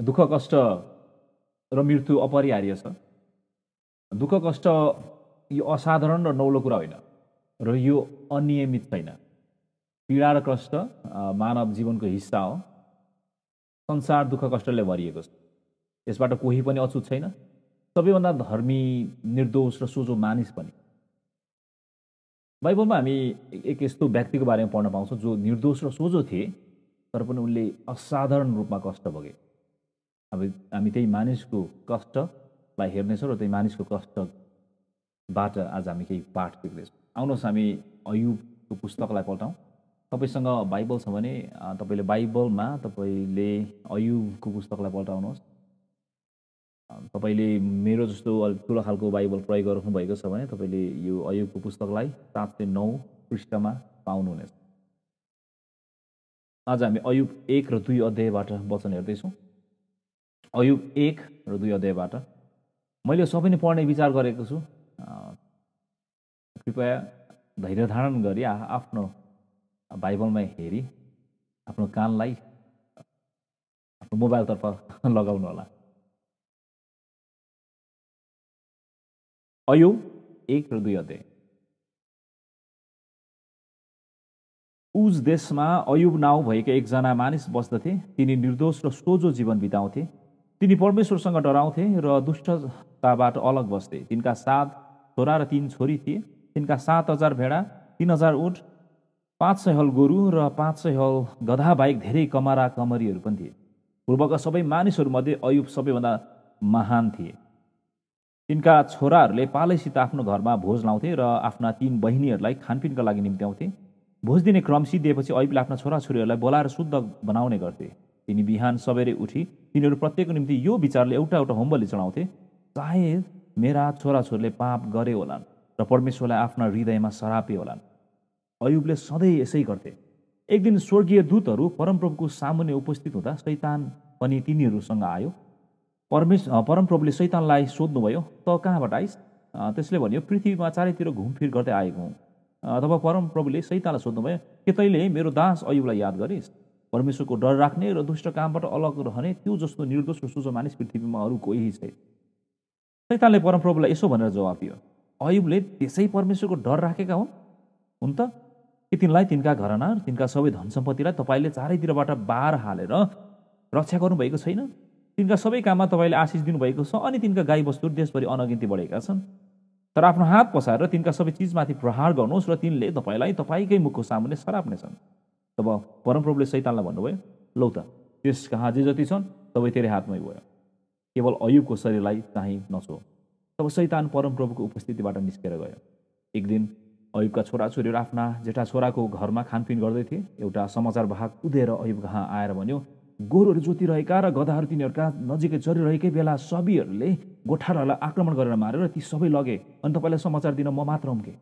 दुःख कष्ट र मृत्यु अपरिहार्य छ दुःख कष्ट यो असाधारण र नौलो कुरा होइन र यो अनियमित छैन पीडा र कष्ट मानव जीवनको हिस्सा हो संसार दुःख कष्टले भरिएको छ यसबाट कोही पनि अछुत छैन सबैभन्दा धर्मी निर्दोष र सोझो मानिस पनि बाइबलमा हामी एक यस्तो व्यक्तिको बारेमा पढ्न पाउँछौँ जो निर्दोष र सोझो थिए तर पनि उनले असाधारण रूपमा कष्ट भोगे अब हामी त्यही मानिसको कष्टलाई हेर्नेछौँ र त्यही मानिसको कष्टबाट आज हामी केही पाठ सिक्दैछौँ आउनुहोस् हामी अयुबको पुस्तकलाई पल्टाउँ तपाईँसँग बाइबल छ भने तपाईँले बाइबलमा तपाईँले अयुबको पुस्तकलाई पल्टाउनुहोस् तपाईँले मेरो जस्तो अलिक ठुलो खालको बाइबल प्रयोग गर्नुभएको छ भने तपाईँले यो अयुगको पुस्तकलाई सात सय नौ पृष्ठमा पाउनुहुनेछ आज हामी अयुग एक र दुई अध्यायबाट वचन हेर्दैछौँ अयुब एक र दुई अध्यायबाट मैले सबै नै पढ्ने विचार गरेको छु कृपया धैर्य धारण गरी आफ्नो बाइबलमा हेरी आफ्नो कानलाई आफ्नो मोबाइलतर्फ लगाउनु होला अयुब एक र दुई अध्याय उज देशमा अयुब नाउँ भएका एकजना मानिस बस्दथे तिनी निर्दोष र सोझो जीवन बिताउँथे तिनी परमेश्वरसँग डराउँथे र दुष्टताबाट अलग बस्थे तिनका सात छोरा र तिन छोरी थिए तिनका सात हजार भेडा तिन हजार उठ पाँच सय हल गोरु र पाँच सय हल गधा बाहेक धेरै कमारा कमरीहरू पनि थिए पूर्वका सबै मानिसहरूमध्ये अयुब सबैभन्दा महान थिए तिनका छोराहरूले पालैसित आफ्नो घरमा भोज लाउँथे र आफ्ना तिन बहिनीहरूलाई खानपिनका लागि निम्त्याउँथे भोज दिने क्रम सिद्धिएपछि अयुबले आफ्ना छोराछोरीहरूलाई बोलाएर शुद्ध बनाउने गर्थे तिनी बिहान सबेरै उठी तिनीहरू प्रत्येकको निम्ति यो विचारले एउटा एउटा होमबली चढाउँथे सायद मेरा छोराछोरीले पाप गरे होलान् र परमेश्वरलाई आफ्ना हृदयमा सरापे होलान् अयुबले सधैँ यसै गर्थे एक दिन स्वर्गीय दूतहरू परमप्रभुको सामुन्ने उपस्थित हुँदा शैतान पनि तिनीहरूसँग आयो परमेश परमप्रभुले शैतानलाई सोध्नुभयो त कहाँबाट आइस् त्यसले भन्यो पृथ्वीमा चारैतिर घुमफिर गर्दै आएको हुँ अथवा परमप्रभुले शैतानलाई सोध्नुभयो के तैँले मेरो दास अयुबलाई याद गरिस् परमेश्वरको डर राख्ने र दुष्ट कामबाट अलग रहने त्यो जस्तो निर्दोष र सोझो मानिस पृथ्वीमा अरू कोही छैन सैतानले परमप्रभुलाई यसो भनेर जवाब दियो अयुबले त्यसै परमेश्वरको डर राखेका हुन् हुन त कि तिनलाई तिनका घरना तिनका सबै धन सम्पत्तिलाई तपाईँले चारैतिरबाट बार हालेर रक्षा गर्नुभएको छैन तिनका सबै काममा तपाईँले आशिष दिनुभएको छ अनि तिनका गाई देशभरि अनगिन्ती बढेका छन् तर आफ्नो हात पसाएर तिनका सबै चिजमाथि प्रहार गर्नुहोस् र तिनले तपाईँलाई तपाईँकै मुखको सामुन्ने सराप्नेछन् तब परमप्रभुले सैतानलाई भन्नुभयो लौ त त्यस कहाँ जे जति छन् सबै तेरै हातमै भयो केवल अयुबको शरीरलाई चाहिँ नछो तब सैतान परमप्रभुको उपस्थितिबाट निस्केर गयो एक दिन अयुबका छोराछोरीहरू आफ्ना जेठा छोराको घरमा खानपिन गर्दै थिए एउटा समाचार भाग कुदेर अयुब कहाँ आएर भन्यो गोरुहरू जोतिरहेका र गधाहरू तिनीहरूका नजिकै चरिरहेकै बेला सबैहरूले गोठालाहरूलाई आक्रमण गरेर मारेर ती सबै लगे अनि तपाईँलाई समाचार दिन म मात्र हुम्केँ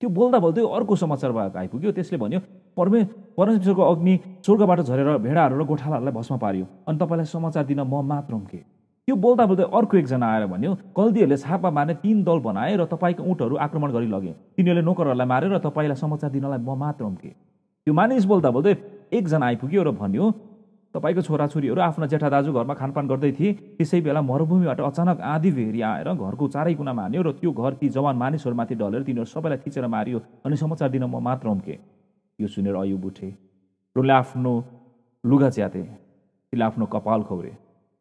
त्यो बोल्दा बोल्दै अर्को समाचार आइपुग्यो त्यसले भन्यो परमे परमेश्वरको अग्नि स्वर्गबाट झरेर भेडाहरू र गोठालाहरूलाई भस्म पाऱ्यो अनि तपाईँलाई समाचार दिन म मात्र के त्यो बोल्दा बोल्दै अर्को एकजना आएर भन्यो कल्दीहरूले छापा मार्ने तिन दल बनाए र तपाईँको उँठहरू आक्रमण गरी लगे तिनीहरूले नोकरहरूलाई मारेर तपाईँलाई समाचार दिनलाई म मात्र के त्यो मानिस बोल्दा बोल्दै एकजना आइपुग्यो र भन्यो तपाईँको छोराछोरीहरू आफ्नो जेठा दाजु घरमा खानपान गर्दै थिए त्यसै बेला मरुभूमिबाट अचानक आँधी भेरी आएर घरको चारै कुनामा हान्यो र त्यो घर ती जवान मानिसहरूमाथि ढलेर तिनीहरू सबैलाई थिचेर मारियो अनि समाचार दिन म मात्र हुम्केँ यो सुनेर अयुब उठे र उसले आफ्नो लुगा च्याते त्यसले आफ्नो कपाल खौरे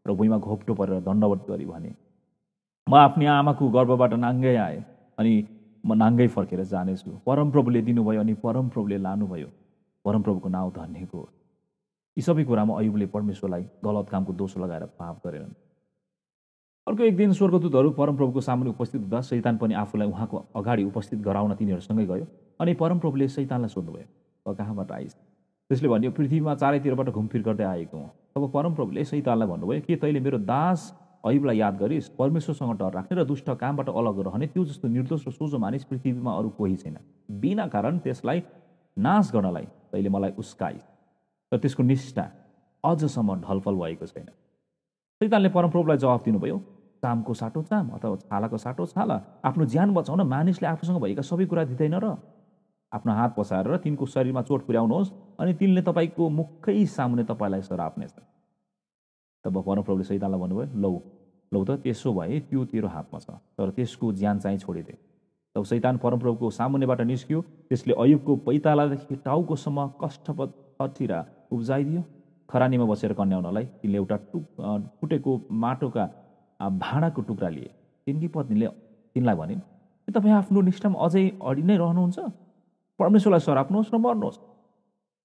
र भुइँमा घोप्टो परेर दण्डवट गरी भने म आफ्नै आमाको गर्वबाट नाङ्गै आएँ अनि म नाङ्गै फर्केर जानेछु परमप्रभुले दिनुभयो अनि परमप्रभुले लानुभयो परमप्रभुको नाउँ धन्यको यी सबै कुरामा अयुबले परमेश्वरलाई गलत कामको दोष लगाएर पाप गरेनन् अर्को एक दिन स्वर्गदूतहरू परमप्रभुको सामु उपस्थित हुँदा सैतान पनि आफूलाई उहाँको अगाडि उपस्थित गराउन तिनीहरूसँगै गयो अनि परमप्रभुले सैतानलाई सोध्नुभयो त कहाँबाट आइस त्यसले भन्यो पृथ्वीमा चारैतिरबाट घुमफिर गर्दै आएको हुँ अब परमप्रभुले सैतानलाई भन्नुभयो के तैँले मेरो दास अयुबलाई याद गरिस् परमेश्वरसँग डर राख्ने र दुष्ट कामबाट अलग रहने त्यो जस्तो निर्दोष र सोझो मानिस पृथ्वीमा अरू कोही छैन बिना कारण त्यसलाई नाश गर्नलाई तैँले मलाई उस्काइस् तर त्यसको निष्ठा अझसम्म ढलफल भएको छैन सैतानले परमप्रभुलाई जवाफ दिनुभयो चामको साटो चाम अथवा छालाको साटो छाला आफ्नो ज्यान बचाउन मानिसले आफूसँग भएका सबै कुरा दिँदैन र आफ्नो हात पसारेर तिनको शरीरमा चोट पुर्याउनुहोस् अनि तिनले तपाईँको मुखै सामुने तपाईँलाई सराप्नेछ तब परमप्रभुले सैतानलाई भन्नुभयो लौ लौ त त्यसो भए त्यो तेरो हातमा छ तर त्यसको ज्यान चाहिँ छोडिदे तब सैतान परमप्रभुको सामुन्नेबाट निस्क्यो त्यसले अयुबको पैतालादेखि टाउकोसम्म कष्टपथ अठिरा उब्जाइदियो खरानीमा बसेर कन्याउनलाई तिनले एउटा टु फुटेको माटोका भाँडाको टुक्रा लिए तिनकी पत्नीले तिनलाई भनिन् के तपाईँ आफ्नो निष्ठामा अझै अडि नै रहनुहुन्छ परमेश्वरलाई सराप्नुहोस् र मर्नुहोस्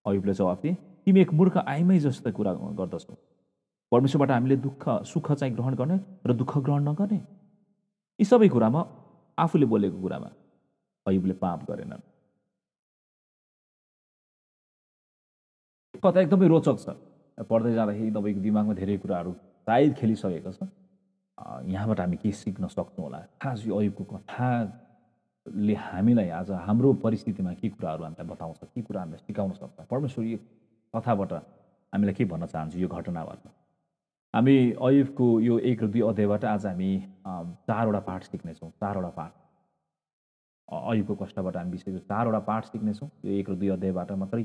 अयुबले जवाफ दिए तिमी एक मूर्ख आइमै जस्तै कुरा गर्दछौ परमेश्वरबाट हामीले दुःख सुख चाहिँ ग्रहण गर्ने र दुःख ग्रहण नगर्ने यी सबै कुरामा आफूले बोलेको कुरामा अयुबले पाप गरेनन् कथा एकदमै रोचक छ पढ्दै जाँदाखेरि तपाईँको दिमागमा धेरै कुराहरू सायद खेलिसकेको छ यहाँबाट हामी के सिक्न सक्छौँ होला खास यो अयुबको कथाले हामीलाई आज हाम्रो परिस्थितिमा के कुराहरू हामीलाई बताउँछ के कुरा हामीलाई सिकाउन सक्छ परमेश्वर यो कथाबाट हामीलाई के भन्न चाहन्छु यो घटनाबाट हामी अयुबको यो एक र दुई अध्यायबाट आज हामी चारवटा पाठ सिक्नेछौँ चारवटा पाठ अयुबको कष्टबाट हामी विशेष चारवटा पाठ सिक्नेछौँ यो एक र दुई अध्यायबाट मात्रै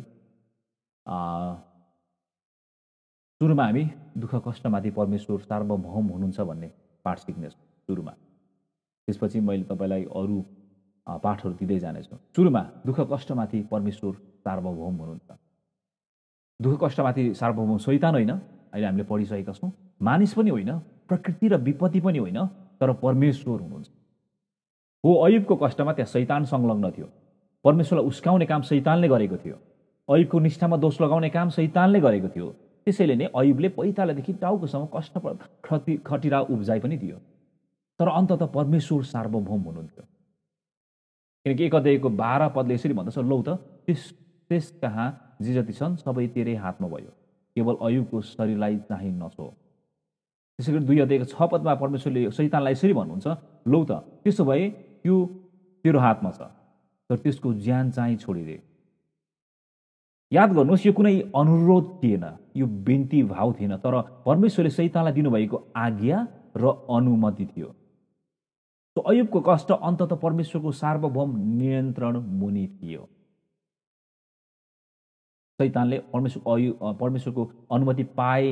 सुरुमा हामी दुःख कष्टमाथि परमेश्वर सार्वभौम हुनुहुन्छ भन्ने पाठ सिक्नेछौँ सुरुमा त्यसपछि मैले तपाईँलाई अरू पाठहरू दिँदै जानेछु सुरुमा दुःख कष्टमाथि परमेश्वर सार्वभौम हुनुहुन्छ दुःख कष्टमाथि सार्वभौम सैतान होइन अहिले हामीले पढिसकेका छौँ मानिस पनि होइन प्रकृति र विपत्ति पनि होइन तर परमेश्वर हुनुहुन्छ हो अयुबको कष्टमा त्यहाँ सैतान संलग्न थियो परमेश्वरलाई उस्काउने काम सैतानले गरेको थियो अयुबको निष्ठामा दोष लगाउने काम सैतानले गरेको थियो त्यसैले नै अयुबले पैतालादेखि टाउकोसम्म कष्ट खति खटिरा उब्जाइ पनि दियो तर अन्त त परमेश्वर सार्वभौम हुनुहुन्थ्यो किनकि एक अध्यायको बाह्र पदले यसरी भन्दछ लौ त त्यस त्यस कहाँ जे जति छन् सबै तेरै हातमा भयो केवल अयुबको शरीरलाई चाहिँ नछो त्यसै गरी दुई अध्यायको छ पदमा परमेश्वरले सैतानलाई यसरी भन्नुहुन्छ लौ त त्यसो भए त्यो तेरो हातमा छ तर त्यसको ज्यान चाहिँ छोडिदिए याद गर्नुहोस् यो कुनै अनुरोध थिएन यो बिन्ती भाव थिएन तर परमेश्वरले सैतालाई दिनुभएको आज्ञा र अनुमति थियो सो अयुबको कष्ट अन्तत परमेश्वरको सार्वभौम नियन्त्रण मुनि थियो सैतानले परमेश्वर अयु परमेश्वरको अनुमति पाए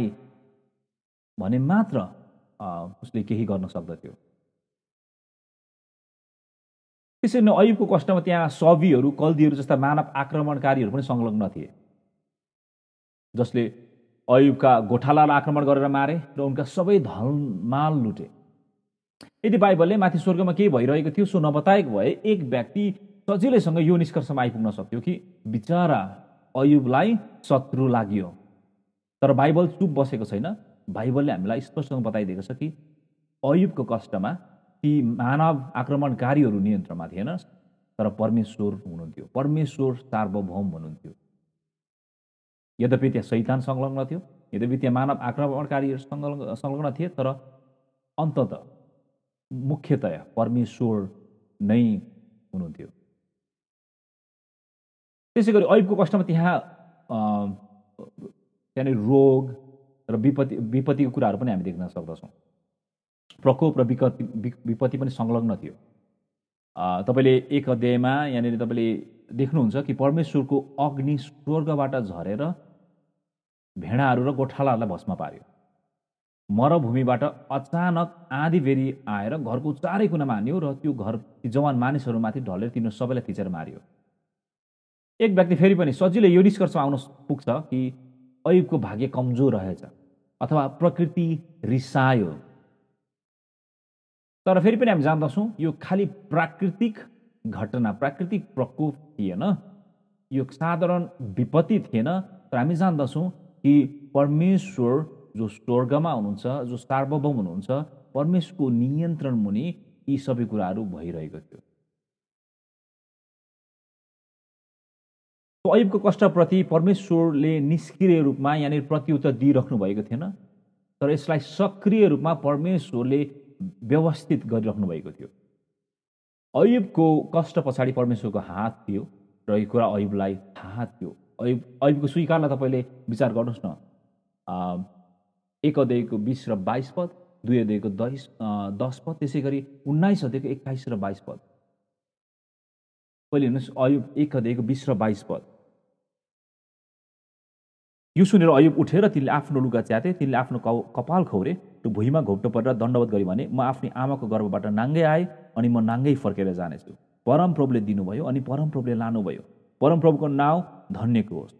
भने मात्र उसले केही गर्न सक्दथ्यो त्यसरी नै अयुबको कष्टमा त्यहाँ सबीहरू कल्दीहरू जस्ता मानव आक्रमणकारीहरू पनि संलग्न थिए जसले अयुबका गोठालालाई आक्रमण गरेर मारे र उनका सबै धनमाल लुटे यदि बाइबलले माथि स्वर्गमा केही भइरहेको थियो सो नबताएको भए एक व्यक्ति सजिलैसँग यो निष्कर्षमा आइपुग्न सक्थ्यो कि बिचरा अयुबलाई शत्रु लाग्यो तर बाइबल चुप बसेको छैन बाइबलले हामीलाई स्पष्टसँग बताइदिएको छ कि अयुबको कष्टमा ती मानव आक्रमणकारीहरू नियन्त्रणमा थिएन तर परमेश्वर हुनुहुन्थ्यो परमेश्वर सार्वभौम हुनुहुन्थ्यो यद्यपि त्यहाँ सैतान संलग्न थियो यद्यपि त्यहाँ मानव आक्रमणकारीहरू संलग्न संलग्न थिए तर अन्तत मुख्यतया परमेश्वर नै हुनुहुन्थ्यो त्यसै गरी ऐबको कष्टमा त्यहाँ त्यहाँनिर रोग र विपत्ति विपत्तिको कुराहरू पनि हामी देख्न सक्दछौँ प्रकोप र विकति विपत्ति पनि संलग्न थियो तपाईँले एक अध्यायमा यहाँनिर तपाईँले देख्नुहुन्छ कि परमेश्वरको अग्नि स्वर्गबाट झरेर भेडाहरू र गोठालाहरूलाई भस्म पार्यो मरभूमिबाट अचानक बेरी आएर घरको चारै कुना मान्यो र त्यो घर जवान मानिसहरूमाथि ढलेर तिनीहरू सबैलाई थिचेर मार्यो एक व्यक्ति फेरि पनि सजिलै यो निष्कर्षमा आउन पुग्छ कि ऐबको भाग्य कमजोर रहेछ अथवा प्रकृति रिसायो तर फेरि पनि हामी जान्दछौँ यो खालि प्राकृतिक घटना प्राकृतिक प्रकोप थिएन यो साधारण विपत्ति थिएन तर हामी जान्दछौँ कि परमेश्वर जो स्वर्गमा हुनुहुन्छ जो सार्वभौम हुनुहुन्छ परमेश्वरको नियन्त्रण मुनि यी सबै कुराहरू भइरहेको थियो अयुबको कष्टप्रति परमेश्वरले निष्क्रिय रूपमा यहाँनिर प्रत्युत्तर दिइराख्नु भएको थिएन तर यसलाई सक्रिय रूपमा परमेश्वरले व्यवस्थित गरिराख्नु भएको थियो अयुबको कष्ट पछाडि परमेश्वरको हात थियो र यो कुरा अयुबलाई थाहा थियो अयुब अयुबको स्वीकारलाई तपाईँले विचार गर्नुहोस् न एक अध्ययको बिस र बाइस पद दुई अध्ययको दस दस पद त्यसै गरी उन्नाइस अध्ययको एक्काइस र बाइस पद पहिले हेर्नुहोस् अयुब एक अध्ययको बिस र बाइस पद यो सुनेर अयुब उठेर तिनले आफ्नो लुगा च्याते तिनले आफ्नो कपाल खौरे भुइँमा घोप्टो परेर दण्डवत गरेँ भने म आफ्नै आमाको गर्भबाट नाङ्गै आएँ अनि म नाङ्गै फर्केर जानेछु परमप्रभुले दिनुभयो अनि परमप्रभुले लानुभयो परमप्रभुको नाउँ धन्यको होस्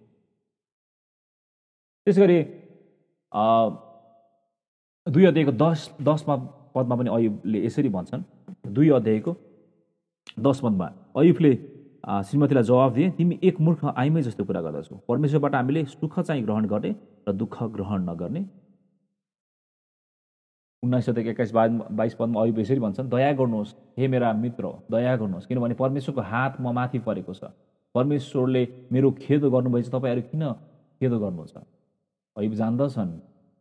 त्यस गरी दुई अध्यायको दस दसमा पदमा पनि अयुबले यसरी भन्छन् दुई अध्यायको दस पदमा अयुबले श्रीमतीलाई जवाब दिए तिमी एक मूर्ख आइमै जस्तो कुरा गर्दछौ परमेश्वरबाट हामीले सुख चाहिँ ग्रहण गर्ने र दुःख ग्रहण नगर्ने उन्नाइस सयदेखि एक्काइस बाइस पदमा अरू यसरी भन्छन् दया गर्नुहोस् हे मेरा मित्र दया गर्नुहोस् किनभने परमेश्वरको हात म माथि परेको छ परमेश्वरले मेरो खेदो गर्नुभएछ तपाईँहरू किन खेदो गर्नुहुन्छ अहिले जान्दछन्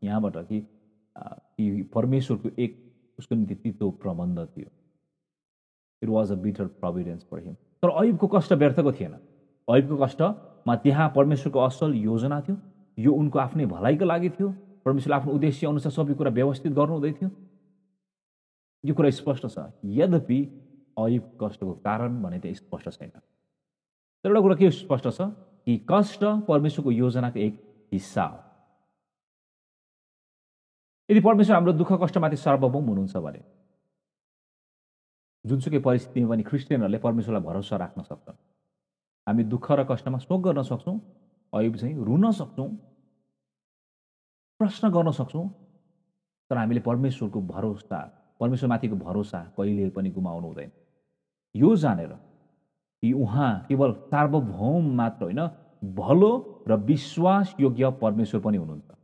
यहाँबाट कि परमेश्वरको एक उसको निम्ति तितो प्रबन्ध थियो it was a bitter providence for him तर अयुबको कष्ट व्यर्थको थिएन अयुबको कष्टमा त्यहाँ परमेश्वरको असल योजना थियो यो उनको आफ्नै भलाइको लागि थियो परमेश्वरले आफ्नो उद्देश्य अनुसार सबै कुरा व्यवस्थित गर्नु थियो यो कुरा स्पष्ट छ यद्यपि अरिब कष्टको कारण भने त स्पष्ट छैन तर एउटा कुरा के स्पष्ट छ कि कष्ट परमेश्वरको योजनाको एक हिस्सा हो यदि परमेश्वर हाम्रो दुःख कष्टमाथि सर्वभौम हुनुहुन्छ भने जुनसुकै परिस्थितिमा पनि क्रिस्चियनहरूले परमेश्वरलाई भरोसा राख्न सक्छन् हामी दुःख र कष्टमा शोक गर्न सक्छौँ अयुब चाहिँ रुन सक्छौँ प्रश्न गर्न सक्छौँ तर हामीले परमेश्वरको भरोसा परमेश्वरमाथिको भरोसा कहिले पनि गुमाउनु हुँदैन यो जानेर कि उहाँ केवल सार्वभौम मात्र होइन भलो र विश्वासयोग्य परमेश्वर पनि हुनुहुन्छ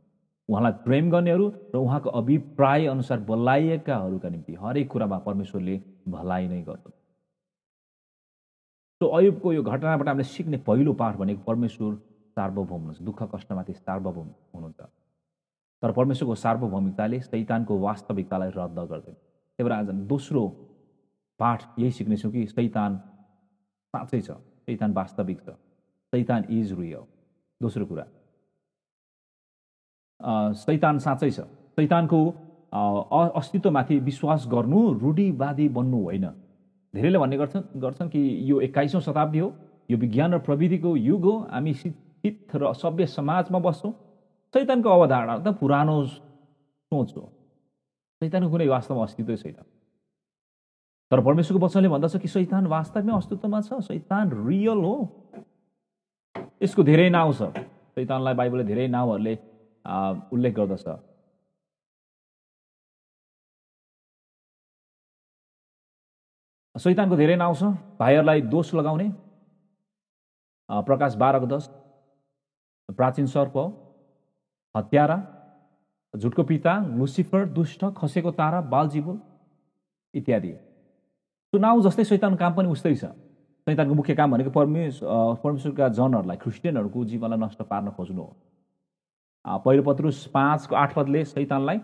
उहाँलाई प्रेम गर्नेहरू र उहाँको अभिप्राय अनुसार बोलाइएकाहरूका निम्ति हरेक कुरामा परमेश्वरले भलाइ नै गर्छ सो अयुबको यो घटनाबाट हामीले सिक्ने पहिलो पाठ भनेको परमेश्वर सार्वभौम हुनुहुन्छ दुःख कष्टमाथि सार्वभौम हुनुहुन्छ तर परमेश्वरको सार्वभौमिकताले शैतानको वास्तविकतालाई रद्द गर्दैन त्यही भएर आज दोस्रो पाठ यही सिक्नेछौँ कि सैतान साँच्चै छ सैतान वास्तविक छ सैतान इज रुय दोस्रो कुरा सैतान साँच्चै छ शैतानको अस्तित्वमाथि विश्वास गर्नु रूढिवादी बन्नु होइन धेरैले भन्ने गर्छन् गर्छन् कि यो एक्काइसौँ शताब्दी हो यो विज्ञान र प्रविधिको युग हो हामी शिक्षित र सभ्य समाजमा बस्छौँ शैतानको अवधारणा त पुरानो सोच हो चैतनको कुनै वास्तवमा अस्तित्व छैन तर परमेश्वरको वचनले भन्दछ कि सैतान वास्तवमै अस्तित्वमा छ सैतान रियल हो यसको धेरै नाउँ छ सैतानलाई बाइबलले धेरै नाउँहरूले उल्लेख गर्दछ सैतानको धेरै नाउँ छ भाइहरूलाई दोष लगाउने प्रकाश बाह्रको दस प्राचीन सर्प हो हत्यारा झुटको पिता लुसिफर दुष्ट खसेको तारा बालजीवल इत्यादि चुनाव जस्तै शैतान काम पनि उस्तै छ शैतानको मुख्य काम भनेको परमेश परमेश्वरका जनहरूलाई क्रिस्चियनहरूको जीवनलाई नष्ट पार्न खोज्नु हो पहिलो पत्रुस पाँचको आठ पदले शैतानलाई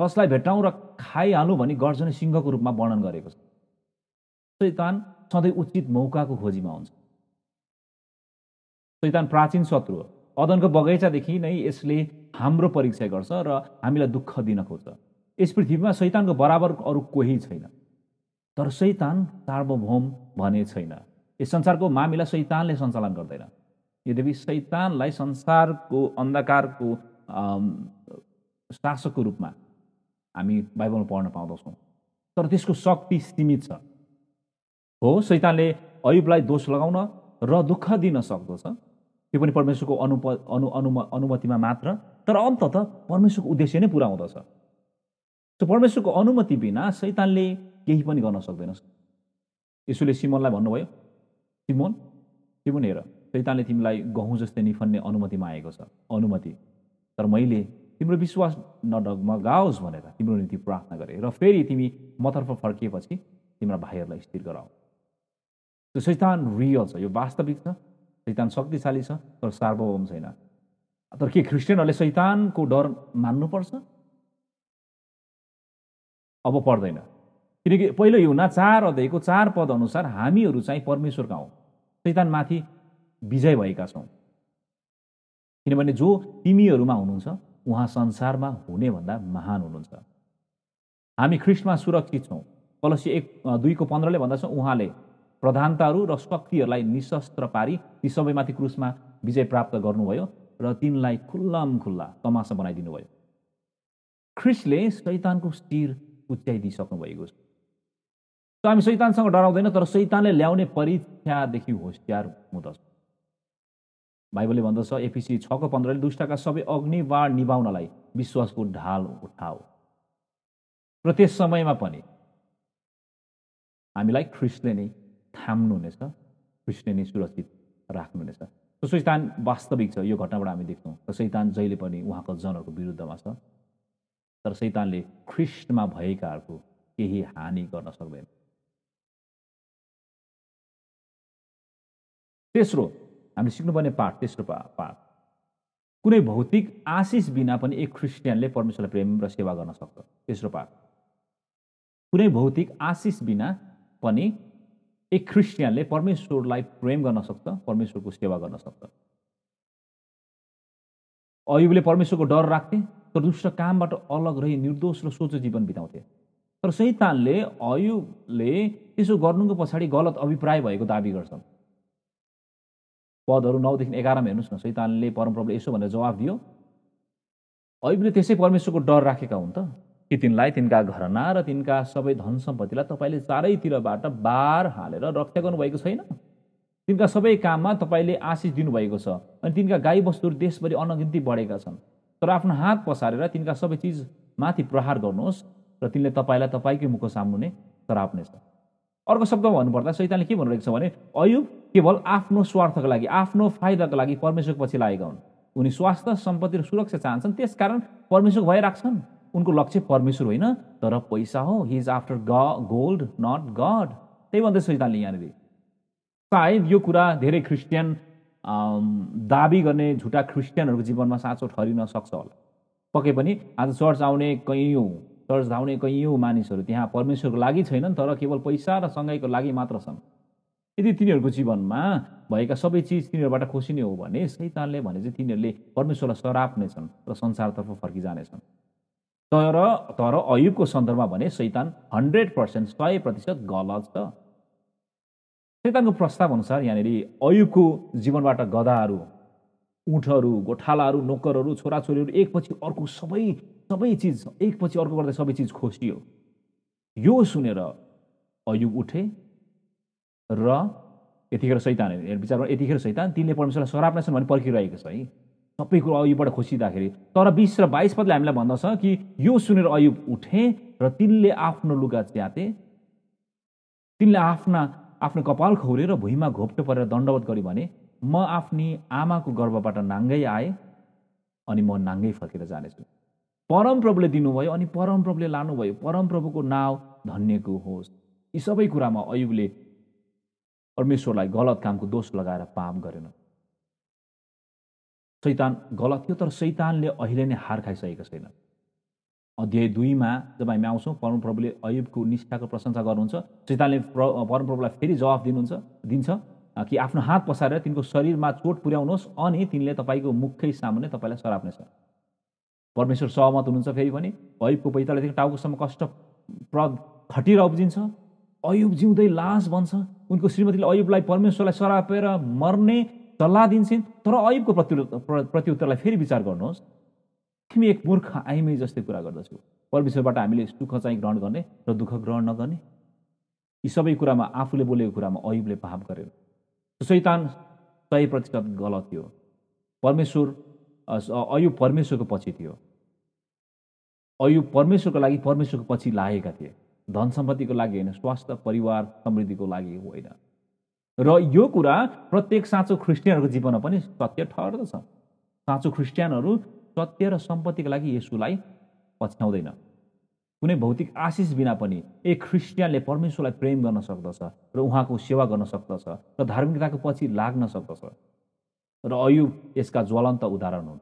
कसलाई भेट्टाउँ र खाइहालौँ भनी गर्जने सिंहको रूपमा वर्णन गरेको छ शैतान सधैँ उचित मौकाको खोजीमा हुन्छ शैतान प्राचीन शत्रु हो अदनको बगैँचादेखि नै यसले हाम्रो परीक्षा गर्छ र हामीलाई दुःख दिन खोज्छ यस पृथ्वीमा शैतानको बराबर अरू कोही छैन तर सैतान सार्वभौम भने छैन यस संसारको मामिला शैतानले सञ्चालन गर्दैन यद्यपि शैतानलाई संसारको अन्धकारको शासकको रूपमा हामी बाइबलमा पढ्न पाउँदछौँ तर त्यसको शक्ति सीमित छ हो शैतानले अयुबलाई दोष लगाउन र दुःख दिन सक्दछ त्यो पनि परमेश्वरको अनुप अनु अनुमतिमा मात्र तर अन्तत परमेश्वरको उद्देश्य नै पुरा हुँदछ त्यो परमेश्वरको अनुमति बिना सैतानले केही पनि गर्न सक्दैन यसोले सिमोनलाई भन्नुभयो सिमोन सिमोन हेर सैतानले तिमीलाई गहुँ जस्तै निफन्ने अनुमति मागेको छ अनुमति तर मैले तिम्रो विश्वास नडगमगाओस् भनेर तिम्रो निम्ति प्रार्थना गरेँ र फेरि तिमी मतर्फ फर्किएपछि तिम्रा भाइहरूलाई स्थिर गराऊ सैतान रियल छ यो वास्तविक छ शैतान शक्तिशाली छ तर सार्वभौम छैन तर के क्रिस्चियनहरूले शैतानको डर मान्नुपर्छ अब पर्दैन किनकि पहिलो युना चार अध्ययको चार पद अनुसार हामीहरू चाहिँ परमेश्वरका हौँ सैतानमाथि विजय भएका छौँ किनभने जो तिमीहरूमा हुनुहुन्छ उहाँ संसारमा हुने भन्दा महान हुनुहुन्छ हामी ख्रिस्टमा सुरक्षित छौँ कलसी एक दुईको पन्ध्रले भन्दछौँ उहाँले प्रधानताहरू र शक्तिहरूलाई निशस्त्र पारी ती सबैमाथि क्रुसमा विजय प्राप्त गर्नुभयो र तिनलाई खुल्लम खुल्ला तमासा बनाइदिनु भयो सैतानको शैतानको शिर उच्याइदिइसक्नु भएको छ हामी सैतानसँग डराउँदैन तर सैतानले ल्याउने परीक्षादेखि होसियार हुँदछ बाइबलले भन्दछ एपिसी छको पन्ध्रले दुष्टका सबै अग्निवाड निभाउनलाई विश्वासको ढाल उठाओ र त्यस समयमा पनि हामीलाई ख्रिस्टले नै थाम्नुहुनेछ नै सुरक्षित राख्नुहुनेछ सो सैतान वास्तविक छ यो घटनाबाट हामी देख्छौँ र सैतान जहिले पनि उहाँको जनहरूको विरुद्धमा छ तर सैतानले ख्रिस्टमा भएकाहरूको केही हानि गर्न सक्दैन तेस्रो हामीले सिक्नुपर्ने पाठ तेस्रो पा पाठ कुनै भौतिक आशिष बिना पनि एक ख्रिस्टियनले परमेश्वरलाई प्रेम र सेवा गर्न सक्छ तेस्रो पाठ कुनै भौतिक आशिष बिना पनि एक क्रिस्चियनले परमेश्वरलाई प्रेम गर्न सक्छ परमेश्वरको सेवा गर्न सक्छ अयुबले परमेश्वरको डर राख्थे तर दुष्ट कामबाट अलग रही निर्दोष र सोचो जीवन बिताउँथे तर सैतानले अयुबले त्यसो गर्नुको पछाडि गलत अभिप्राय भएको दावी गर्छन् पदहरू नौदेखि एघारमा हेर्नुहोस् न सैतानले परमप्रभुले यसो भनेर जवाब दियो अयुबले त्यसै परमेश्वरको डर राखेका हुन् त कि तिनलाई तिनका घरना र तिनका सबै धन सम्पत्तिलाई तपाईँले चारैतिरबाट बार हालेर रक्षा गर्नुभएको छैन तिनका सबै काममा तपाईँले आशिष दिनुभएको छ अनि तिनका गाई बस्तुहरू देशभरि अनगिन्ती बढेका छन् तर आफ्नो हात पसारेर तिनका सबै चिज माथि प्रहार गर्नुहोस् र तिनले तपाईँलाई तपाईँकै मुखको सामु नै चराप्नेछ अर्को शब्द भन्नुपर्दा सैतानले के भन्नुभएको छ भने अयुब केवल आफ्नो स्वार्थको लागि आफ्नो फाइदाको लागि परमेश्वरको पछि लागेका हुन् उनी स्वास्थ्य सम्पत्ति र सुरक्षा चाहन्छन् त्यसकारण परमेश्वर भइराख्छन् राख्छन् उनको लक्ष्य परमेश्वर होइन तर पैसा हो he is after g gold not god त्यही भन्दै सैतानले यहाँनिर सायद यो कुरा धेरै क्रिस्चियन दाबी गर्ने झुटा क्रिस्चियनहरूको जीवनमा साँचो ठरिन सक्छ होला पक्कै पनि आज चर्च आउने कैयौँ चर्च धाउने कैयौँ मानिसहरू त्यहाँ परमेश्वरको लागि छैनन् तर केवल पैसा र सँगैको लागि मात्र छन् यदि तिनीहरूको जीवनमा भएका सबै चिज तिनीहरूबाट खोसिने हो भने सैतानले भने चाहिँ तिनीहरूले परमेश्वरलाई छन् र संसारतर्फ फर्किजानेछन् तर तर अयुबको सन्दर्भमा भने सैतान हन्ड्रेड पर्सेन्ट सय प्रतिशत गलत छ सैतानको प्रस्ताव अनुसार यहाँनिर अयुबको जीवनबाट गदाहरू उठहरू गोठालाहरू नोकरहरू छोराछोरीहरू एकपछि अर्को सबै सबै चिज एकपछि अर्को गर्दा सबै चिज खोसियो यो सुनेर अयुब उठे र यतिखेर सैतान विचारमा यतिखेर सैतान तिनले परमेश्वरलाई सराप्नेछन् भने पर्खिरहेको छ है सबै कुरो अयुबबाट खोसिँदाखेरि तर बिस र बाइस पदले हामीलाई भन्दछ कि यो सुनेर अयुब उठे र तिनले आफ्नो लुगा च्याते तिनले आफ्ना आफ्नो कपाल खौरेर भुइँमा घोप्टो परेर दण्डवत गर्यो भने म आफ्नी आमाको गर्वबाट नाङ्गै आएँ अनि म नाङ्गै फर्केर जानेछु परमप्रभुले दिनुभयो अनि परमप्रभुले लानुभयो परमप्रभुको नाव धन्यको होस् यी सबै कुरामा अयुबले परमेश्वरलाई गलत कामको दोष लगाएर पाप गरेन सैतान गलत थियो तर सैतानले अहिले नै हार खाइसकेको छैन अध्याय दुईमा जब हामी आउँछौँ परमप्रभुले अयुबको निष्ठाको प्रशंसा गर्नुहुन्छ सैतानले प्र परमप्रभुलाई फेरि जवाफ दिनुहुन्छ दिन्छ कि आफ्नो हात पसारेर तिनको शरीरमा चोट पुर्याउनुहोस् अनि तिनले तपाईँको मुख्य सामुन्ने तपाईँलाई सराप्नेछ परमेश्वर सहमत हुनुहुन्छ फेरि भने अयुबको पैतालादेखि टाउकोसम्म कष्ट प्र खटिएर उब्जिन्छ अयुब जिउँदै लास बन्छ उनको श्रीमतीले अयुबलाई परमेश्वरलाई सरापेर मर्ने सल्लाह दिन्छन् तर अयुबको प्रत्यु प्रत्युत्तरलाई फेरि विचार गर्नुहोस् तिमी एक मूर्ख आइमै जस्तै कुरा गर्दछु परमेश्वरबाट हामीले सुख चाहिँ ग्रहण गर्ने र दुःख ग्रहण नगर्ने यी सबै कुरामा आफूले बोलेको कुरामा अयुबले पाप गरेन शैतान सय प्रतिशत गलत थियो परमेश्वर अयुब परमेश्वरको पछि थियो अयुब परमेश्वरको लागि परमेश्वरको पछि लागेका थिए धन सम्पत्तिको लागि होइन स्वास्थ्य परिवार समृद्धिको लागि होइन र यो कुरा प्रत्येक साँचो ख्रिस्टियनहरूको जीवनमा पनि सत्य ठहरदछ साँचो ख्रिस्टियनहरू सत्य र सम्पत्तिका लागि यसुलाई पछ्याउँदैन कुनै भौतिक आशिष बिना पनि एक ख्रिस्टियनले परमेश्वरलाई प्रेम गर्न सक्दछ र उहाँको सेवा गर्न सक्दछ र धार्मिकताको पछि लाग्न सक्दछ र अयुब यसका ज्वलन्त उदाहरण हुन्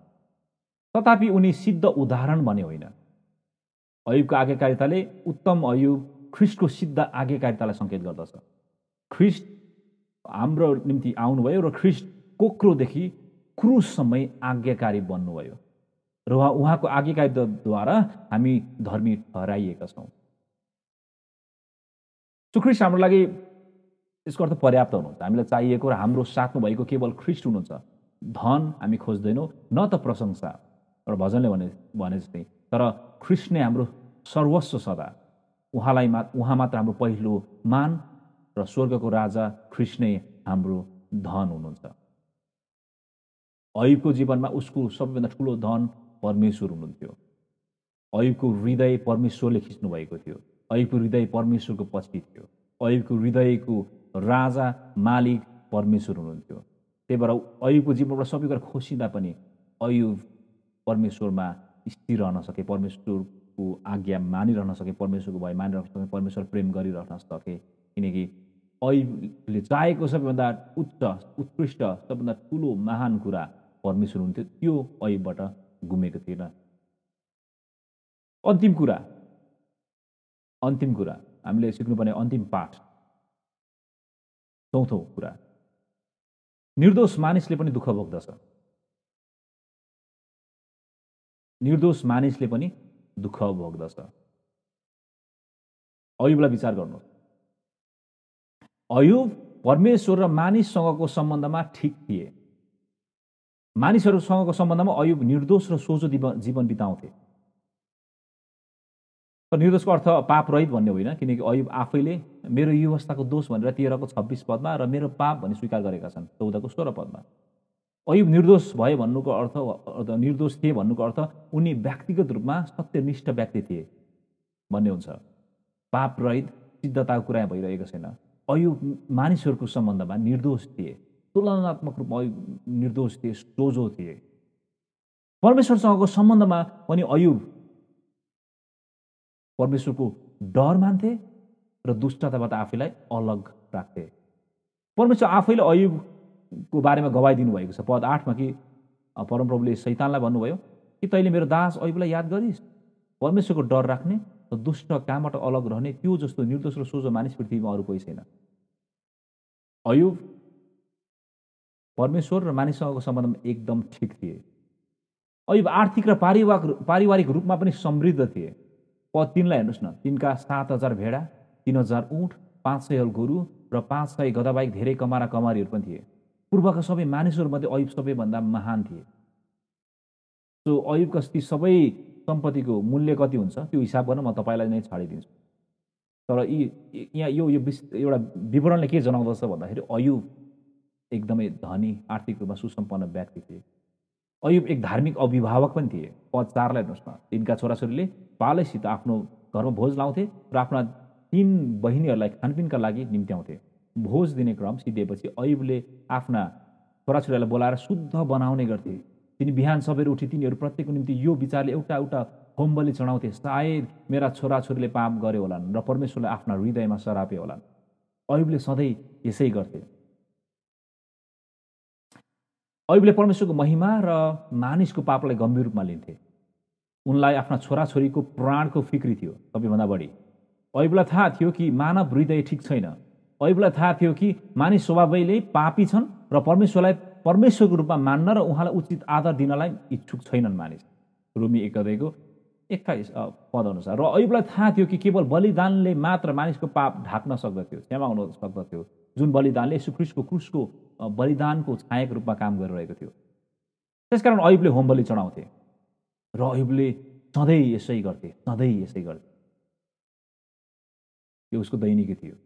तथापि उनी सिद्ध उदाहरण भने होइन अयुबको आज्ञाकारिताले उत्तम अयुब ख्रिस्टको सिद्ध आज्ञाकारितालाई सङ्केत गर्दछ ख्रिस्ट हाम्रो निम्ति आउनुभयो र ख्रिस्ट कोक्रोदेखि क्रुससम्मै आज्ञाकारी बन्नुभयो र उहाँ उहाँको आज्ञाकारीद्वारा हामी धर्मी ठहराइएका छौँ सुख्रिस्ट हाम्रो लागि यसको अर्थ पर्याप्त हुनुहुन्छ हामीलाई चाहिएको र हाम्रो साथमा भएको केवल ख्रिस्ट हुनुहुन्छ धन हामी खोज्दैनौँ न त प्रशंसा र भजनले भने भने जस्तै तर ख्रिस्ट नै हाम्रो सर्वस्व सदा उहाँलाई मा उहाँ मात्र हाम्रो पहिलो मान र स्वर्गको राजा कृष्णै हाम्रो धन हुनुहुन्छ अयुबको जीवनमा उसको सबैभन्दा ठुलो धन परमेश्वर हुनुहुन्थ्यो अयुबको हृदय परमेश्वरले खिच्नु भएको थियो अयुबको हृदय परमेश्वरको पछि थियो अयुबको हृदयको राजा मालिक परमेश्वर हुनुहुन्थ्यो त्यही भएर अयुबको जीवनबाट सबै कुरा खोसिँदा पनि अयुब परमेश्वरमा स्थिर रहन सके परमेश्वरको आज्ञा मानिरहन सके परमेश्वरको भय मानिरहन सके परमेश्वर प्रेम गरिरहन सके किनकि अहिले चाहेको सबैभन्दा उच्च उत्कृष्ट सबभन्दा ठुलो महान कुरा परमेश्वर हुन्थ्यो त्यो ऐबाट गुमेको थिएन अन्तिम कुरा अन्तिम कुरा हामीले सिक्नुपर्ने अन्तिम पाठ चौथो कुरा निर्दोष मानिसले पनि दुःख भोग्दछ निर्दोष मानिसले पनि दुःख भोग्दछ अहिले बेला विचार गर्नुहोस् अयुब परमेश्वर र मानिससँगको सम्बन्धमा ठिक थिए मानिसहरूसँगको सम्बन्धमा अयुब निर्दोष र सोझो जीवन बिताउँथे निर्दोषको अर्थ पाप रहित भन्ने होइन किनकि अयुब आफैले मेरो युवस्थाको दोष भनेर तेह्रको छब्बिस पदमा र मेरो पाप भन्ने स्वीकार गरेका छन् चौधको सोह्र पदमा अयुब निर्दोष भए भन्नुको अर्थ निर्दोष थिए भन्नुको अर्थ उनी व्यक्तिगत रूपमा सत्यनिष्ठ व्यक्ति थिए भन्ने हुन्छ पाप रहित सिद्धताको कुरा भइरहेको छैन अयुब मानिसहरूको सम्बन्धमा निर्दोष थिए तुलनात्मक रूपमा निर्दोष थिए सोझो थिए परमेश्वरसँगको सम्बन्धमा पनि अयुब परमेश्वरको डर मान्थे र दुष्टताबाट आफैलाई अलग राख्थे परमेश्वर आफैले अयुबको बारेमा गवाई दिनुभएको छ पद आठमा कि परमप्रभुले सैतानलाई भन्नुभयो कि तैँले मेरो दास अयुबलाई याद गरिस् परमेश्वरको डर राख्ने दुष्ट कामबाट अलग रहने त्यो जस्तो निर्दोष र सोझो मानिस पृथ्वीमा अरू कोही छैन अयुब परमेश्वर र मानिससँगको सम्बन्धमा एकदम ठिक थिए अयुब आर्थिक र पारिवारिक पारिवारिक रूपमा पनि समृद्ध थिए प तिनलाई हेर्नुहोस् न तिनका सात हजार भेडा तिन हजार उठ पाँच सय गोरु र पाँच सय गदाबाहेक धेरै कमारा कमारीहरू पनि थिए पूर्वका सबै मानिसहरूमध्ये अयुब सबैभन्दा महान थिए सो अयुबका ती सबै सम्पत्तिको मूल्य कति हुन्छ त्यो हिसाब गर्न म तपाईँलाई नै छाडिदिन्छु तर यी यहाँ यो यो विश एउटा विवरणले के जनाउँदछ भन्दाखेरि अयुब एकदमै धनी आर्थिक रूपमा सुसम्पन्न व्यक्ति थिए अयुब एक धार्मिक अभिभावक पनि थिए पद चारलाई हेर्नुहोस् न तिनका छोराछोरीले पालैसित आफ्नो घरमा भोज लाउँथे र आफ्ना तिन बहिनीहरूलाई खानपिनका लागि निम्त्याउँथे भोज दिने क्रम सिद्धिएपछि अयुबले आफ्ना छोराछोरीलाई बोलाएर शुद्ध बनाउने गर्थे तिनी बिहान सबेर उठी तिनीहरू प्रत्येकको निम्ति यो विचारले एउटा एउटा होमबलि चढाउँथे सायद मेरा छोराछोरीले पाप गरे होलान् र परमेश्वरले आफ्ना हृदयमा सरापे होलान् अयुबले सधैँ यसै गर्थे अयुबले परमेश्वरको महिमा र मानिसको पापलाई गम्भीर रूपमा लिन्थे उनलाई आफ्ना छोराछोरीको प्राणको फिक्री थियो सबैभन्दा बढी अयुबलाई थाहा थियो कि मानव हृदय ठिक छैन अयुबलाई थाहा थियो कि मानिस स्वभावैले पापी छन् र परमेश्वरलाई परमेश्वरको रूपमा मान्न र उहाँलाई उचित आदर दिनलाई इच्छुक छैनन् मानिस रोमी एक अध्ययको एक्काइस पद अनुसार र अयुबलाई थाहा थियो कि केवल बलिदानले मात्र मानिसको पाप ढाक्न सक्दथ्यो क्षमा हुन सक्दथ्यो जुन बलिदानले सुख्रिसको क्रुसको बलिदानको छायाको रूपमा काम गरिरहेको थियो त्यसकारण अयुबले होम बलि चढाउँथे र अयुबले सधैँ यसै गर्थे सधैँ यसै गर्थे यो उसको दैनिकी थियो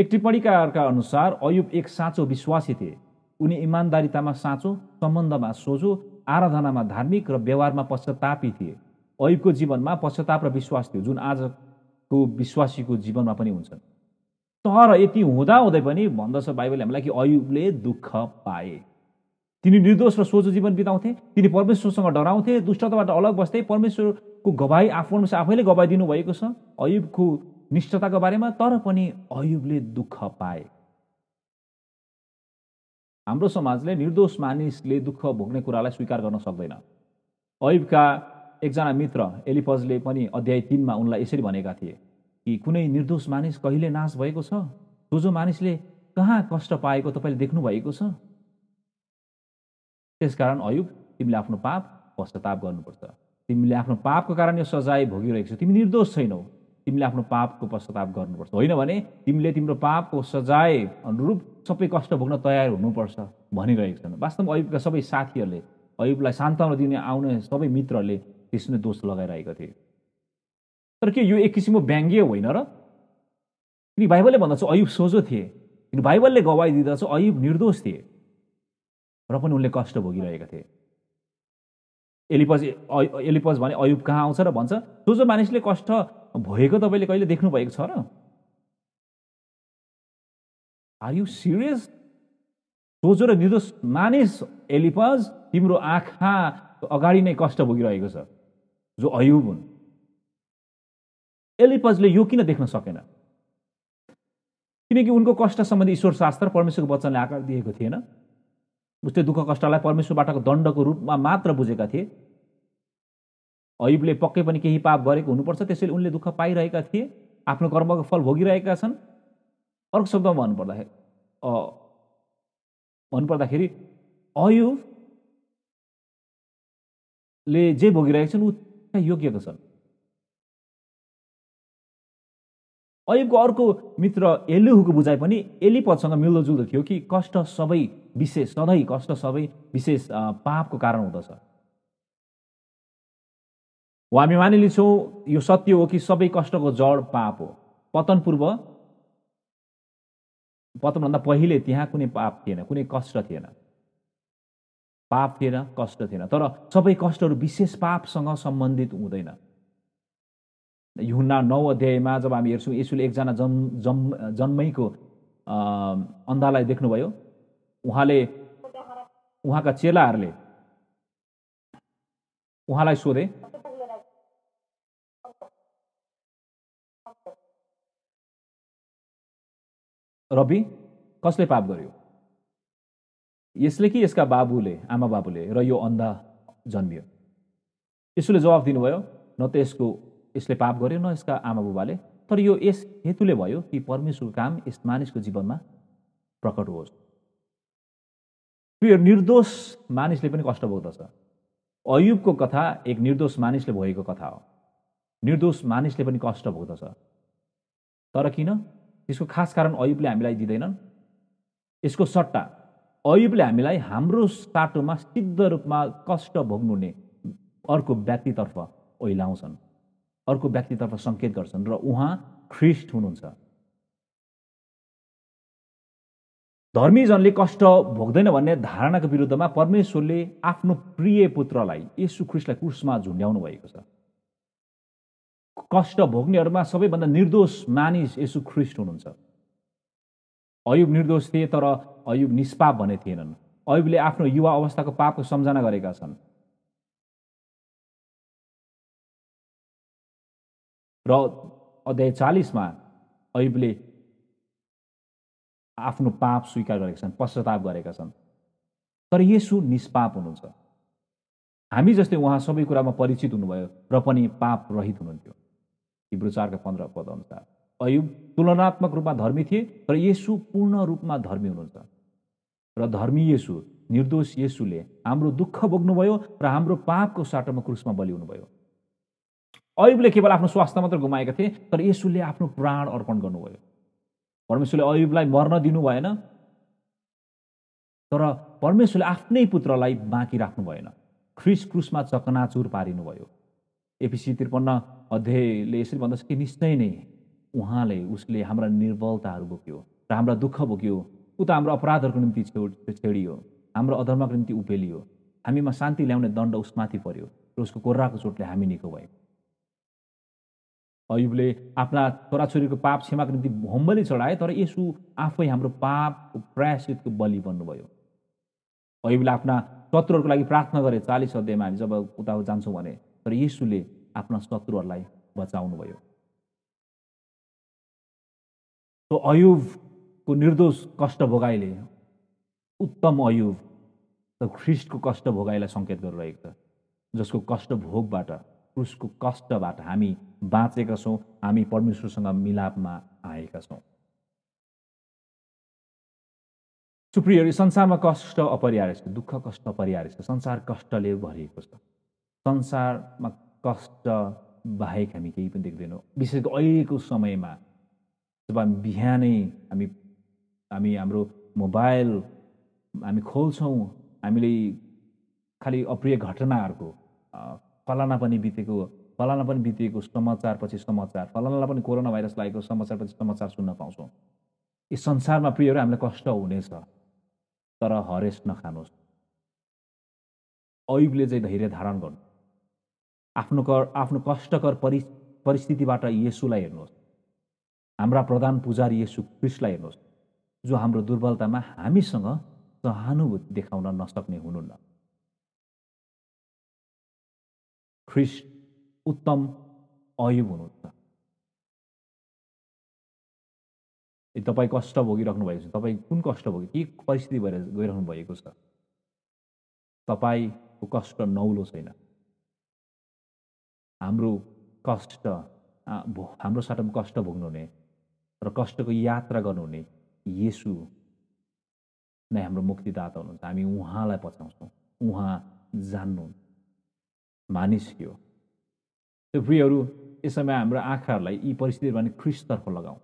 एक टिप्पणीकारका अनुसार अयुब एक साँचो विश्वासी थिए उनी इमान्दारितामा साँचो सम्बन्धमा सोझो आराधनामा धार्मिक र व्यवहारमा पश्चातापी थिए ऐबको जीवनमा पश्चाताप र विश्वास थियो जुन आजको विश्वासीको जीवनमा पनि हुन्छन् तर यति हुँदाहुँदै पनि भन्दछ बाइबलले हामीलाई कि अयुबले दुःख पाए तिनी निर्दोष र सोझो जीवन बिताउँथे तिनी परमेश्वरसँग डराउँथे दुष्टताबाट अलग बस्थे परमेश्वरको गवाई आफ्नो आफैले गवाई दिनुभएको छ अयुबको निष्ठताको बारेमा तर पनि अयुबले दुःख पाए हाम्रो समाजले निर्दोष मानिसले दुःख भोग्ने कुरालाई स्वीकार गर्न सक्दैन अयुबका एकजना मित्र एलिफजले पनि अध्याय तिनमा उनलाई यसरी भनेका थिए कि कुनै निर्दोष मानिस कहिले नाश भएको छ जो जो मानिसले कहाँ कष्ट पाएको तपाईँले देख्नुभएको छ त्यसकारण अयुब तिमीले आफ्नो पाप पश्चाताप गर्नुपर्छ तिमीले आफ्नो पापको कारण यो सजाय भोगिरहेको छौ तिमी निर्दोष छैनौ तिमीले आफ्नो पापको पश्चाताप गर्नुपर्छ होइन भने तिमीले तिम्रो पापको सजाय अनुरूप सबै कष्ट भोग्न तयार हुनुपर्छ भनिरहेको छन् वास्तवमा अयुबका सबै साथीहरूले अयुबलाई सान्त्वना दिने आउने सबै मित्रहरूले त्यसो नै दोष लगाइरहेका थिए तर के यो एक किसिमको व्यङ्ग्य होइन र किनकि बाइबलले भन्दा चाहिँ अयुब सोझो थिए किन बाइबलले गवाई दिँदा चाहिँ अयुब निर्दोष थिए र पनि उनले कष्ट भोगिरहेका थिए एलिपज एलिपज भने अयुब कहाँ आउँछ र भन्छ सोझो मानिसले कष्ट भएको तपाईँले कहिले देख्नु भएको छ र आर यु सिरियस सोचो र निर्दोष मानिस एलिपज तिम्रो आँखा अगाडि नै कष्ट भोगिरहेको छ जो अयुब हुन् एलिपजले यो किन देख्न सकेन किनकि उनको कष्ट सम्बन्धी ईश्वर शास्त्र परमेश्वरको वचनले आकार दिएको थिएन उसले दुःख कष्टलाई परमेश्वरबाटको दण्डको रूपमा मात्र बुझेका थिए अयुबले पक्कै पनि केही पाप गरेको हुनुपर्छ त्यसैले उनले दुःख पाइरहेका थिए आफ्नो कर्मको फल भोगिरहेका छन् अर्को शब्दमा भन्नुपर्दाखेरि भन्नुपर्दाखेरि अयुले जे भोगिरहेका छन् ऊ योग्यको छन् अयुबको अर्को मित्र हुको बुझाइ पनि एली पदसँग मिल्दोजुल्दो थियो कि कष्ट सबै विशेष सधैँ कष्ट सबै विशेष पापको कारण हुँदछ हामी मानिलिन्छौँ यो सत्य हो कि सबै कष्टको जड पाप हो पतनपूर्व पतनभन्दा पहिले त्यहाँ कुनै पाप थिएन कुनै कष्ट थिएन पाप थिएन कष्ट थिएन तर सबै कष्टहरू विशेष पापसँग सम्बन्धित हुँदैन युहुन्ना नौ अध्यायमा जब हामी हेर्छौँ यसुले एकजना जन् जन्म जन्मैको अन्धालाई देख्नुभयो उहाँले उहाँका चेलाहरूले उहाँलाई सोधे रवि कसले पाप गर्यो यसले कि यसका बाबुले आमा बाबुले र यो अन्धा जन्मियो यसोले जवाब दिनुभयो न त यसको यसले पाप गर्यो न यसका आमा बुबाले तर यो यस हेतुले भयो कि परमेश्वरको काम यस मानिसको जीवनमा प्रकट होस् यो निर्दोष मानिसले पनि कष्ट भोग्दछ अयुबको कथा एक निर्दोष मानिसले भएको कथा हो निर्दोष मानिसले पनि कष्ट भोग्दछ तर किन यसको खास कारण अयुबले हामीलाई दिँदैनन् यसको सट्टा अयुबले हामीलाई हाम्रो साटोमा सिद्ध रूपमा कष्ट भोग्नुहुने अर्को व्यक्तितर्फ ओइलाउँछन् अर्को व्यक्तितर्फ सङ्केत गर्छन् र उहाँ ख्रिस्ट हुनुहुन्छ धर्मीजनले कष्ट भोग्दैन भन्ने धारणाको विरुद्धमा परमेश्वरले आफ्नो प्रिय पुत्रलाई यसु ख्रिस्टलाई क्रुसमा झुन्ड्याउनु भएको छ कष्ट भोग्नेहरूमा सबैभन्दा निर्दोष मानिस यसु ख्रिस्ट हुनुहुन्छ अयुब निर्दोष थिए तर अयुब निष्पाप भने थिएनन् अयुबले आफ्नो युवा अवस्थाको पापको सम्झना गरेका छन् र अध्याय चालिसमा अयुबले आफ्नो पाप स्वीकार गरेका छन् पश्चाताप गरेका छन् तर यसु निष्पाप हुनुहुन्छ हामी जस्तै उहाँ सबै कुरामा परिचित हुनुभयो र पनि पाप रहित हुनुहुन्थ्यो हिब्रो चारका पन्ध्र पद अनुसार अयुब तुलनात्मक रूपमा धर्मी थिए तर यसु पूर्ण रूपमा धर्मी हुनुहुन्छ र धर्मी यसु निर्दोष यसुले हाम्रो दुःख भोग्नुभयो र हाम्रो पापको साटोमा क्रुसमा बलि हुनुभयो अयुबले केवल आफ्नो स्वास्थ्य मात्र गुमाएका थिए तर यसुले आफ्नो प्राण अर्पण गर्नुभयो परमेश्वरले अयुबलाई मर्न दिनु भएन तर परमेश्वरले आफ्नै पुत्रलाई बाँकी राख्नु भएन ख्रिस क्रुसमा चकनाचुर पारिनुभयो एपिसी त्रिपन्न अध्यायले यसरी भन्दछ कि निश्चय नै उहाँले उसले हाम्रा निर्बलताहरू बोक्यो र हाम्रा दुःख बोक्यो ऊ त हाम्रो अपराधहरूको निम्ति छेउ छेडियो हाम्रो अधर्मको निम्ति उपेलियो हामीमा शान्ति ल्याउने दण्ड उसमाथि पर्यो र उसको कोर्राको चोटले हामी निको भयो अयुबले आफ्ना छोराछोरीको पाप क्षमाको निम्ति होम्बली चढाए तर यसु आफै हाम्रो पापको प्रायश्चितको बलि बन्नुभयो अयुबले आफ्ना शत्रुहरूको लागि प्रार्थना गरे चालिस अध्यायमा हामी जब उता जान्छौँ भने तर यीशुले आफ्ना शत्रुहरूलाई बचाउनुभयो सो अयुबको निर्दोष कष्ट भोगाइले उत्तम अयुब त ख्रिस्टको कष्ट भोगाइलाई सङ्केत गरिरहेको छ जसको कष्ट भोगबाट क्रुसको कष्टबाट हामी बाँचेका छौँ हामी परमेश्वरसँग मिलापमा आएका छौँ सुप्रियहरू संसारमा कष्ट अपरिहार्य छ दुःख कष्ट अपरिहार्य छ संसार कष्टले भरिएको छ संसारमा कष्ट बाहेक हामी केही पनि देख्दैनौँ विशेष गरी अहिलेको समयमा जब हामी बिहानै हामी हामी हाम्रो मोबाइल हामी खोल्छौँ हामीले खालि अप्रिय घटनाहरूको फलाना पनि बितेको फलाना पनि बितेको समाचारपछि समाचार फलानालाई पनि कोरोना भाइरस लागेको समाचारपछि समाचार सुन्न पाउँछौँ यो संसारमा प्रियहरू हामीलाई कष्ट हुनेछ तर हरेस नखानुहोस् ऐबले चाहिँ धैर्य धारण गर्नु आफ्नो कर आफ्नो कष्टकर परि परिस्थितिबाट येसुलाई हेर्नुहोस् हाम्रा प्रधान पुजारी येसु क्रिस्टलाई हेर्नुहोस् जो हाम्रो दुर्बलतामा हामीसँग सहानुभूति देखाउन नसक्ने हुनुहुन्न ख्रिस्ट उत्तम अयुब हुनुहुन्छ तपाईँ कष्ट भोगिराख्नु भएको छ तपाईँ कुन कष्ट भोग्यो के परिस्थिति भएर गइरहनु भएको छ तपाईँको कष्ट नौलो छैन हाम्रो कष्ट हाम्रो सट्टामा कष्ट भोग्नुहुने र कष्टको यात्रा गर्नुहुने यसु नै हाम्रो मुक्तिदाता हुनुहुन्छ हामी उहाँलाई पचाउँछौँ उहाँ जान्नु मानिस के हो त्यो प्रियहरू यस समय हाम्रो आँखाहरूलाई यी परिस्थितिहरू भने ख्रिसतर्फ लगाऊ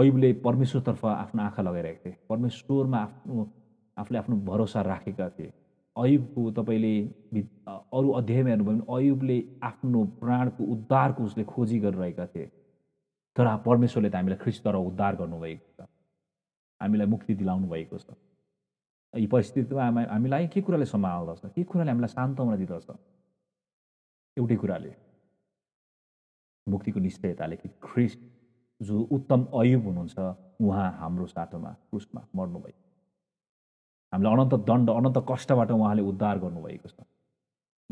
अहिले परमेश्वरतर्फ आफ्नो आँखा लगाइरहेको थिए परमेश्वरमा आफ्नो आफूले आफ्नो भरोसा राखेका थिए अयुबको तपाईँले अरू अध्यायमा हेर्नुभयो भने अयुबले आफ्नो प्राणको उद्धारको उसले खोजी गरिरहेका थिए तर परमेश्वरले त हामीलाई ख्रिस्टद्वारा उद्धार गर्नुभएको छ हामीलाई मुक्ति दिलाउनु भएको छ यी परिस्थितिमा हामीलाई के कुराले सम्हाल्दछ के कुराले हामीलाई सान्त्वना दिँदछ एउटै कुराले मुक्तिको निश्चयताले कि ख्रिस्ट जो उत्तम अयुब हुनुहुन्छ उहाँ हाम्रो साथमा क्रुसमा मर्नुभयो हामीलाई अनन्त दण्ड अनन्त कष्टबाट उहाँले उद्धार गर्नुभएको छ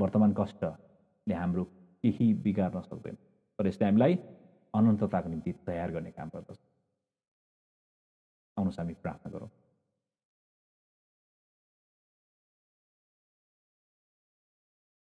वर्तमान कष्टले हाम्रो केही बिगार्न सक्दैन तर यसले हामीलाई अनन्तताको निम्ति तयार गर्ने काम गर्दछ आउनुहोस् हामी प्रार्थना गरौँ